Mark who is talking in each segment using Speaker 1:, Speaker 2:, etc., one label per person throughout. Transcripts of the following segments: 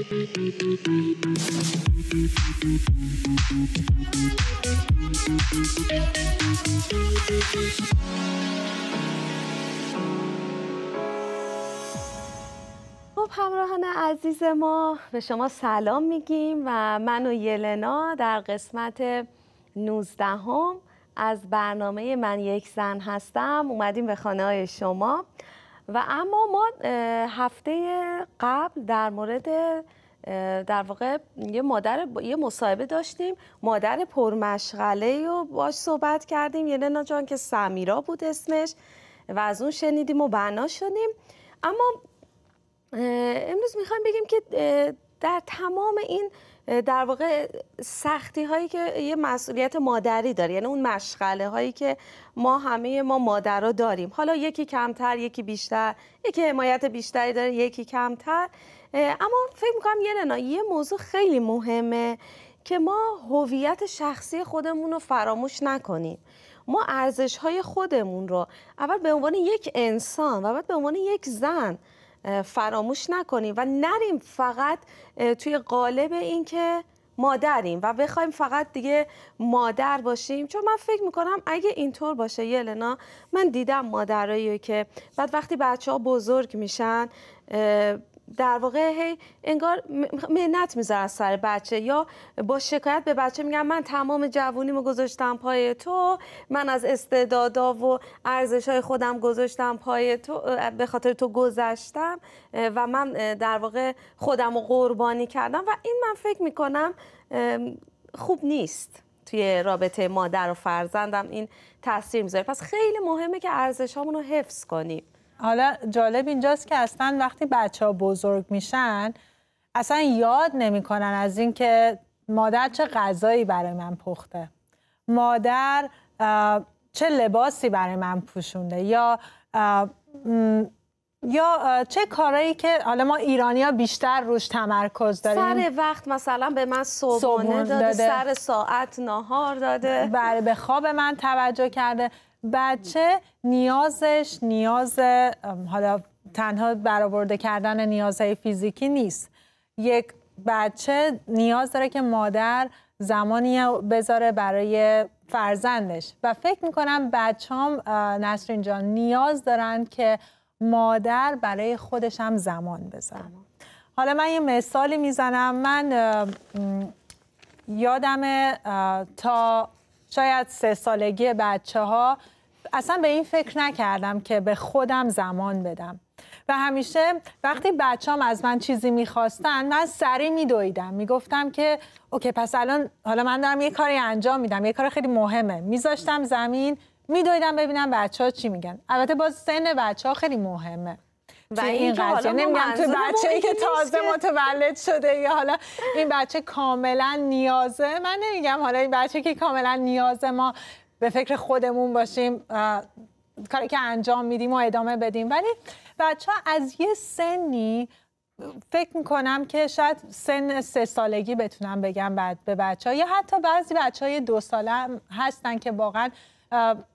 Speaker 1: خب همراهان عزیز ما به شما سلام میگیم و من و یلنا در قسمت نوزدهم از برنامه من یک زن هستم اومدیم به خانه های شما و اما ما هفته قبل در مورد در واقع یه مادر یه مصاحبه داشتیم مادر پرمشغله رو باش صحبت کردیم یه یعنی جان که سمیرا بود اسمش و از اون شنیدیم و بنا شدیم اما امروز میخوایم بگیم که در تمام این در واقع سختی هایی که یه مسئولیت مادری داره یعنی اون مشغله هایی که ما همه ما مادرها داریم حالا یکی کمتر یکی بیشتر یکی حمایت بیشتری داره یکی کمتر اما فکر میکنم یلنا یه موضوع خیلی مهمه که ما هویت شخصی خودمون رو فراموش نکنیم ما ارزش های خودمون رو اول به عنوان یک انسان و بعد به عنوان یک زن فراموش نکنیم و نریم فقط توی قالب اینکه مادریم و بخوایم فقط دیگه مادر باشیم چون من فکر میکنم اگه اینطور باشه یلنا من دیدم مادرایی که بعد وقتی بچه ها بزرگ میشن در واقع هی انگار میذار از سر بچه یا با شکایت به بچه میگن من تمام جوونیمو گذاشتم پای تو من از استعدادا و ارزش های خودم گذاشتم پای تو به خاطر تو گذشتم و من در واقع خودم رو قربانی کردم و این من فکر میکنم خوب نیست توی رابطه مادر و فرزندم این تاثیر میذاره پس خیلی مهمه که ارزش رو حفظ
Speaker 2: کنیم حالا جالب اینجاست که اصلا وقتی بچه ها بزرگ میشن اصلا یاد نمیکنن از اینکه مادر چه غذایی برای من پخته مادر چه لباسی برای من پوشونده یا یا چه کارایی که حالا ما ایرانیا بیشتر روش تمرکز داریم سر وقت مثلا به من صبحانه داده, سر ساعت نهار داده بله، به خواب من توجه کرده بچه نیازش نیاز حالا تنها برآورده کردن نیازهای فیزیکی نیست یک بچه نیاز داره که مادر زمانی بذاره برای فرزندش و فکر میکنم بچه هم نسرین جان نیاز دارن که مادر برای خودش هم زمان بذاره حالا من یه مثالی میزنم من یادم تا شاید سه سالگی بچه ها اصلا به این فکر نکردم که به خودم زمان بدم و همیشه وقتی بچه‌ام از من چیزی میخواستن من سری میدویدم میگفتم که اوکی پس الان حالا من دارم یه کاری انجام میدم یه کار خیلی مهمه میذاشتم زمین میدویدم ببینم بچه ها چی میگن البته باز سن بچه ها خیلی مهمه و این نمیگم تو بچه ای که تازه متولد شده یا حالا این بچه کاملا نیازه من نمیگم حالا این بچه که کاملا نیازه ما به فکر خودمون باشیم کاری که انجام میدیم و ادامه بدیم ولی بچه ها از یه سنی فکر میکنم که شاید سن سه سالگی بتونم بگم بعد به بچه ها یا حتی بعضی بچه های دو ساله هستن که واقعا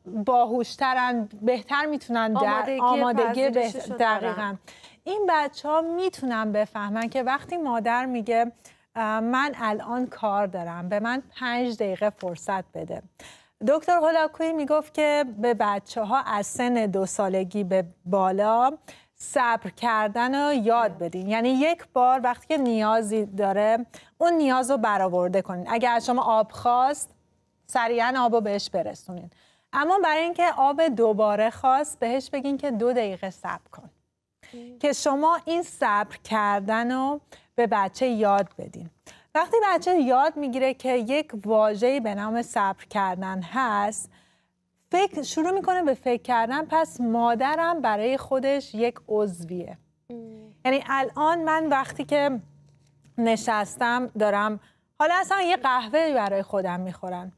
Speaker 2: باهوشترن بهتر میتونن در آمادگی, این بچه ها میتونن بفهمن که وقتی مادر میگه من الان کار دارم به من پنج دقیقه فرصت بده دکتر هلاکوی میگفت که به بچه ها از سن دو سالگی به بالا صبر کردن رو یاد بدین یعنی یک بار وقتی که نیازی داره اون نیاز رو برآورده کنین اگر از شما آب خواست سریعا آب رو بهش برسونین اما برای اینکه آب دوباره خواست بهش بگین که دو دقیقه صبر کن که شما این صبر کردن رو به بچه یاد بدین وقتی بچه یاد میگیره که یک واژه‌ای به نام صبر کردن هست فکر شروع میکنه به فکر کردن پس مادرم برای خودش یک عضویه یعنی الان من وقتی که نشستم دارم حالا اصلا یه قهوه برای خودم میخورم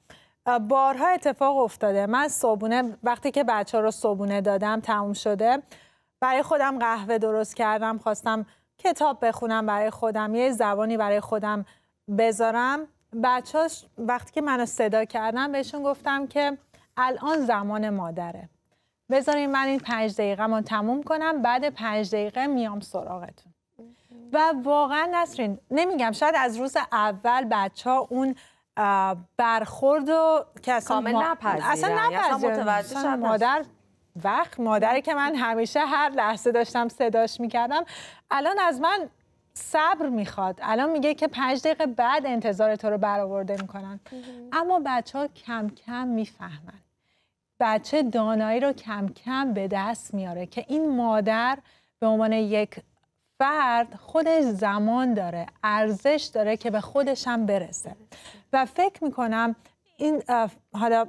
Speaker 2: بارها اتفاق افتاده من صبونه وقتی که بچه ها رو صبونه دادم تموم شده برای خودم قهوه درست کردم خواستم کتاب بخونم برای خودم یه زبانی برای خودم بذارم بچه ها وقتی که منو صدا کردم بهشون گفتم که الان زمان مادره بذارین من این پنج دقیقه رو تموم کنم بعد پنج دقیقه میام سراغتون و واقعا نسرین نمیگم شاید از روز اول بچه ها اون برخورد و که کامل اصلا یعنی اصلا مادر وقت مادری که من همیشه هر لحظه داشتم صداش میکردم الان از من صبر میخواد الان میگه که پنج دقیقه بعد انتظار تو رو برآورده میکنن اما بچه ها کم کم میفهمن بچه دانایی رو کم کم به دست میاره که این مادر به عنوان یک فرد خودش زمان داره ارزش داره که به خودش هم برسه و فکر میکنم این حالا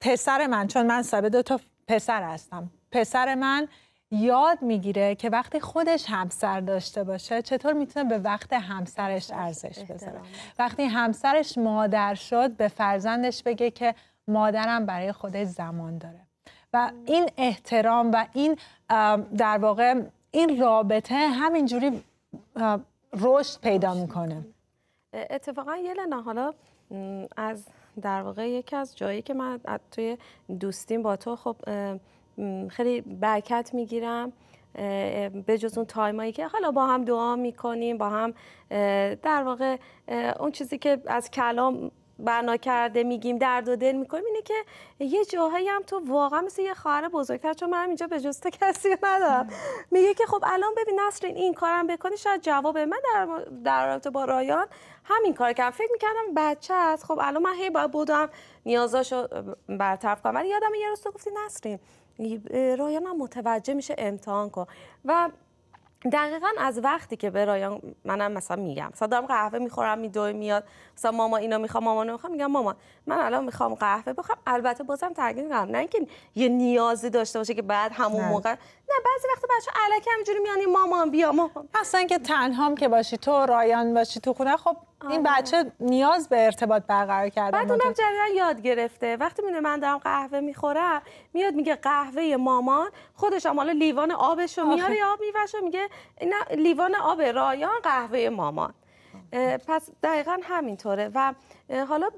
Speaker 2: پسر من چون من سبه دو تا پسر هستم پسر من یاد میگیره که وقتی خودش همسر داشته باشه چطور میتونه به وقت همسرش ارزش بذاره وقتی همسرش مادر شد به فرزندش بگه که مادرم برای خودش زمان داره و این احترام و این در واقع این رابطه همینجوری رشد پیدا میکنه
Speaker 1: اتفاقا یلنا حالا از در واقع یکی از جایی که من توی دوستیم با تو خب خیلی برکت میگیرم به جز اون تایمایی که حالا با هم دعا میکنیم با هم در واقع اون چیزی که از کلام بنا کرده میگیم درد و دل میکنیم اینه که یه جاهایی هم تو واقعا مثل یه خواهر بزرگتر چون من اینجا به جز کسی ندارم میگه که خب الان ببین نسرین این کارم بکنی شاید جواب من در در رابطه با رایان همین کار کردم فکر میکردم بچه است خب الان من هی باید بودم نیازاشو برطرف کنم ولی یادم یه روز تو گفتی نسرین رایان هم متوجه میشه امتحان کن و دقیقا از وقتی که به رایان منم مثلا میگم مثلا دارم قهوه میخورم میدوی میاد مثلا ماما اینو میخوام ماما نمیخوام میگم ماما من الان میخوام قهوه بخوام البته بازم ترگیز میکنم نه اینکه یه نیازی داشته باشه که بعد
Speaker 2: همون موقع نه بعضی وقت بچه علک همینجوری یعنی مامان بیا مامان اصلا که تنهام که باشی تو رایان باشی تو خونه خب این آره. بچه نیاز به ارتباط برقرار کرده بعد اونم جدیدا یاد گرفته وقتی میونه من دارم قهوه میخورم میاد میگه قهوه مامان
Speaker 1: خودش هم حالا لیوان آبشو میاره آب میوشو میگه اینا لیوان آب رایان قهوه مامان پس دقیقا همینطوره و حالا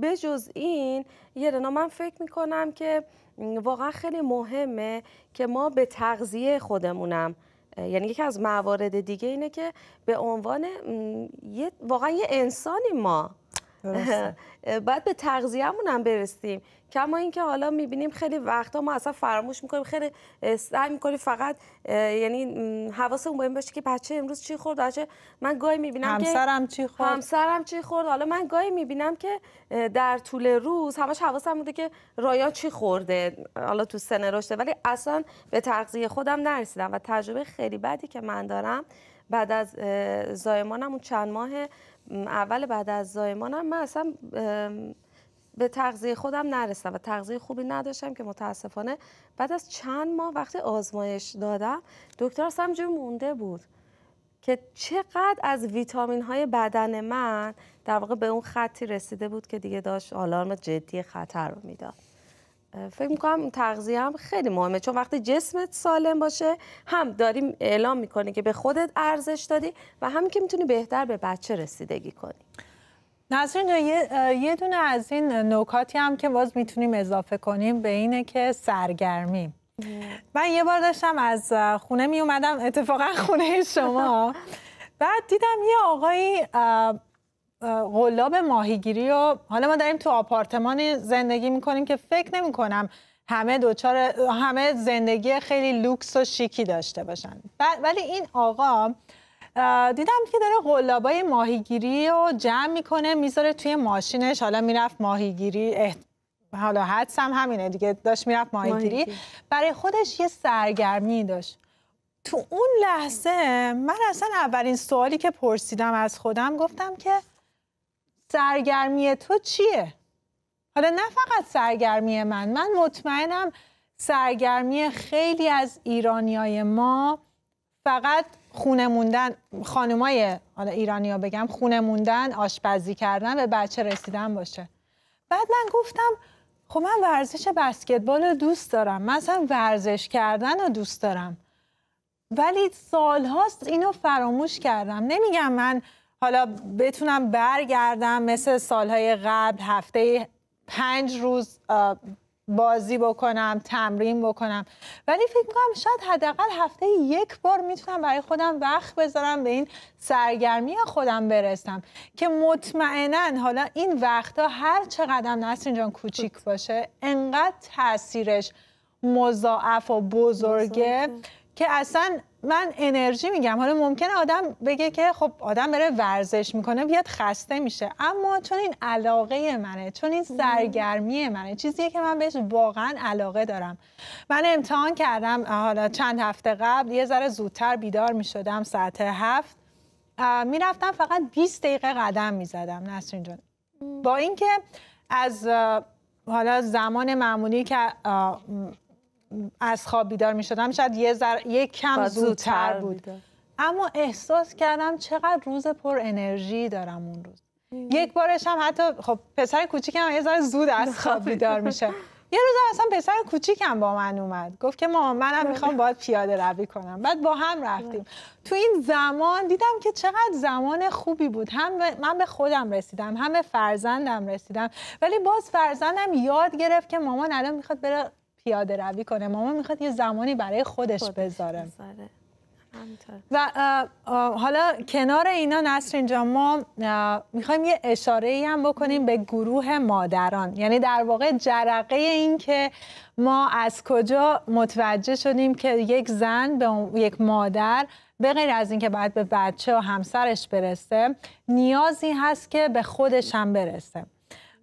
Speaker 1: به جز این یه رنا من فکر میکنم که واقعا خیلی مهمه که ما به تغذیه خودمونم یعنی یکی از موارد دیگه اینه که به عنوان واقعا یه انسانی ما باید به تغذیه‌مون هم برسیم کما اینکه حالا میبینیم خیلی وقتا ما اصلا فراموش میکنیم خیلی سعی می‌کنیم فقط یعنی حواسمون باید باشه که بچه امروز چی خورد بچه من گاهی که همسرم چی خورد همسرم چی خورد حالا من گاهی می‌بینم که در طول روز همش حواسم بوده که رایا چی خورده حالا تو سن رشده ولی اصلا به تغذیه خودم نرسیدم و تجربه خیلی بدی که من دارم بعد از زایمانم اون چند ماه اول بعد از زایمانم من اصلا به تغذیه خودم نرسیدم و تغذیه خوبی نداشتم که متاسفانه بعد از چند ماه وقتی آزمایش دادم دکتر جو مونده بود که چقدر از ویتامین های بدن من در واقع به اون خطی رسیده بود که دیگه داشت آلارم جدی خطر رو میداد فکر میکنم تغذیه هم خیلی مهمه چون وقتی جسمت سالم باشه هم داریم اعلام میکنی که به خودت ارزش دادی و هم که میتونی بهتر به بچه رسیدگی کنی
Speaker 2: نظرین یه دونه از این نکاتی هم که باز میتونیم اضافه کنیم به اینه که سرگرمی من یه بار داشتم از خونه میومدم اتفاقا خونه شما بعد دیدم یه آقایی قلاب ماهیگیری و حالا ما داریم تو آپارتمانی زندگی میکنیم که فکر نمیکنم همه دوچار همه زندگی خیلی لوکس و شیکی داشته باشن ولی این آقا دیدم که داره غلابای ماهیگیری رو جمع میکنه میذاره توی ماشینش حالا میرفت ماهیگیری احت... حالا حدسم همینه دیگه داشت میرفت ماهیگیری برای خودش یه سرگرمی داشت تو اون لحظه من اصلا اولین سوالی که پرسیدم از خودم گفتم که سرگرمی تو چیه حالا نه فقط سرگرمی من من مطمئنم سرگرمی خیلی از ایرانیای ما فقط خونه موندن خانمای حالا ایرانیا بگم خونه موندن آشپزی کردن به بچه رسیدن باشه بعد من گفتم خب من ورزش بسکتبال رو دوست دارم مثلا ورزش کردن رو دوست دارم ولی سالهاست اینو فراموش کردم نمیگم من حالا بتونم برگردم مثل سالهای قبل هفته پنج روز بازی بکنم تمرین بکنم ولی فکر میکنم شاید حداقل هفته یک بار میتونم برای خودم وقت بذارم به این سرگرمی خودم برسم که مطمئنا حالا این وقتها هر چقدر نسرین جان کوچیک باشه انقدر تاثیرش مضاعف و بزرگه که اصلا من انرژی میگم حالا ممکنه آدم بگه که خب آدم بره ورزش میکنه بیاد خسته میشه اما چون این علاقه منه چون این سرگرمی منه چیزیه که من بهش واقعا علاقه دارم من امتحان کردم حالا چند هفته قبل یه ذره زودتر بیدار میشدم ساعت هفت میرفتم فقط 20 دقیقه قدم میزدم نسرین جان با اینکه از حالا زمان معمولی که از خواب بیدار می شدم شاید یه, زر... یه کم زودتر بود اما احساس کردم چقدر روز پر انرژی دارم اون روز ام. یک بارش هم حتی خب پسر کوچیکم یه ذره زود از خواب بیدار میشه یه روز اصلا پسر کوچیکم با من اومد گفت که مامان منم بله. میخوام باید پیاده روی کنم بعد با هم رفتیم بله. تو این زمان دیدم که چقدر زمان خوبی بود هم من به خودم رسیدم هم فرزندم رسیدم ولی باز فرزندم یاد گرفت که مامان الان میخواد بره پیاده روی کنه ماما میخواد یه زمانی برای خودش, خودش بذاره, و حالا کنار اینا نصر جان ما میخوایم یه اشاره ای هم بکنیم به گروه مادران یعنی در واقع جرقه این که ما از کجا متوجه شدیم که یک زن به یک مادر به غیر از اینکه باید به بچه و همسرش برسه نیازی هست که به خودش هم برسه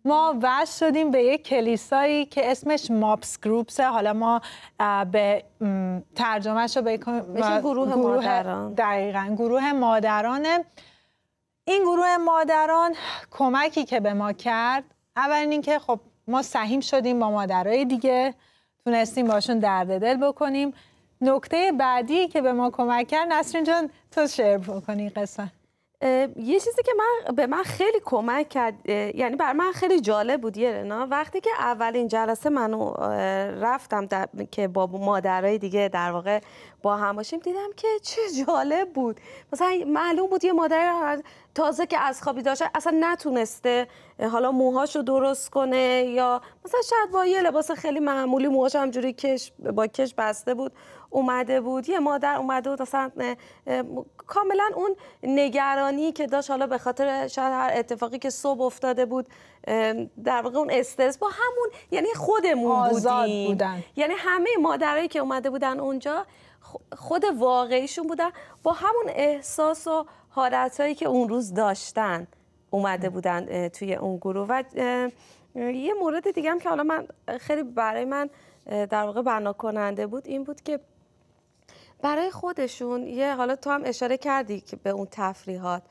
Speaker 2: ما وز شدیم به یک کلیسایی که اسمش مابس گروپسه حالا ما به ترجمهش رو به گروه, گروه مادران دقیقا گروه مادرانه این گروه مادران کمکی که به ما کرد اول اینکه خب ما سهیم شدیم با مادرای دیگه تونستیم باشون درد دل بکنیم نکته بعدی که به ما کمک کرد نسرین جان تو شعر بکنی قصه
Speaker 1: یه چیزی که من به من خیلی کمک کرد یعنی بر من خیلی جالب بود یه وقتی که اولین جلسه منو رفتم که با مادرای دیگه در واقع با هم باشیم دیدم که چه جالب بود مثلا معلوم بود یه مادر تازه که از خوابی داشته اصلا نتونسته حالا موهاشو درست کنه یا مثلا شاید با یه لباس خیلی معمولی موهاش همجوری کش با کش بسته بود اومده بود یه مادر اومده بود اصلا کاملا اون نگرانی که داشت حالا به خاطر شاید هر اتفاقی که صبح افتاده بود در واقع اون استرس با همون یعنی خودمون بودیم بودن. یعنی همه مادرایی که اومده بودن اونجا خود واقعیشون بودن با همون احساس و هایی که اون روز داشتن اومده بودن توی اون گروه و یه مورد دیگه هم که حالا من خیلی برای من در واقع بنا کننده بود این بود که برای خودشون یه حالا تو هم اشاره کردی که به اون تفریحات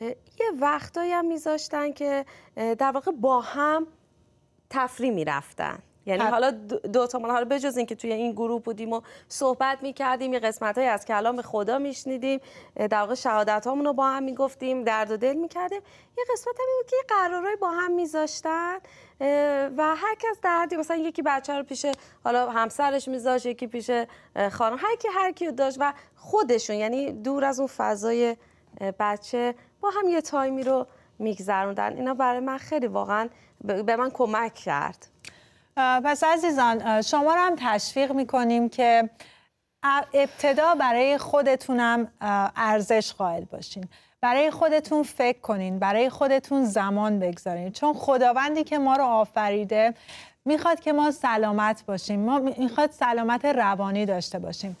Speaker 1: یه وقتایی هم میذاشتن که در واقع با هم تفریح میرفتن یعنی خب. حالا دو تا رو بجز اینکه توی این گروه بودیم و صحبت میکردیم یه قسمت از کلام خدا میشنیدیم در واقع شهادت هامون رو با هم میگفتیم درد و دل میکردیم یه قسمت هم بود که قرارای با هم میذاشتن و هر کس در حدی مثلا یکی بچه رو پیش حالا همسرش میذاشت یکی پیش خانم هر کی هر کیو داشت و خودشون یعنی دور از اون فضای بچه با هم یه تایمی رو میگذروندن اینا برای من خیلی واقعا به من
Speaker 2: کمک کرد پس عزیزان شما رو هم تشویق میکنیم که ابتدا برای خودتونم ارزش قائل باشین برای خودتون فکر کنین برای خودتون زمان بگذارین چون خداوندی که ما رو آفریده میخواد که ما سلامت باشیم ما میخواد سلامت روانی داشته باشیم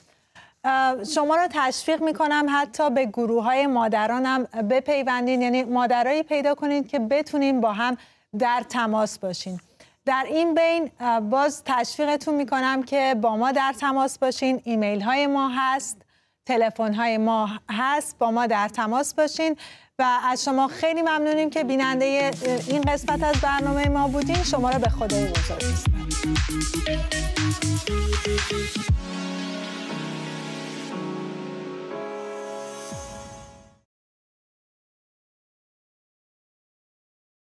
Speaker 2: شما رو تشویق میکنم حتی به گروه های مادرانم بپیوندین یعنی مادرایی پیدا کنین که بتونین با هم در تماس باشین در این بین باز تشویقتون میکنم که با ما در تماس باشین ایمیل های ما هست تلفن های ما هست با ما در تماس باشین و از شما خیلی ممنونیم که بیننده این قسمت از برنامه ما بودین شما را به خدای بزرگ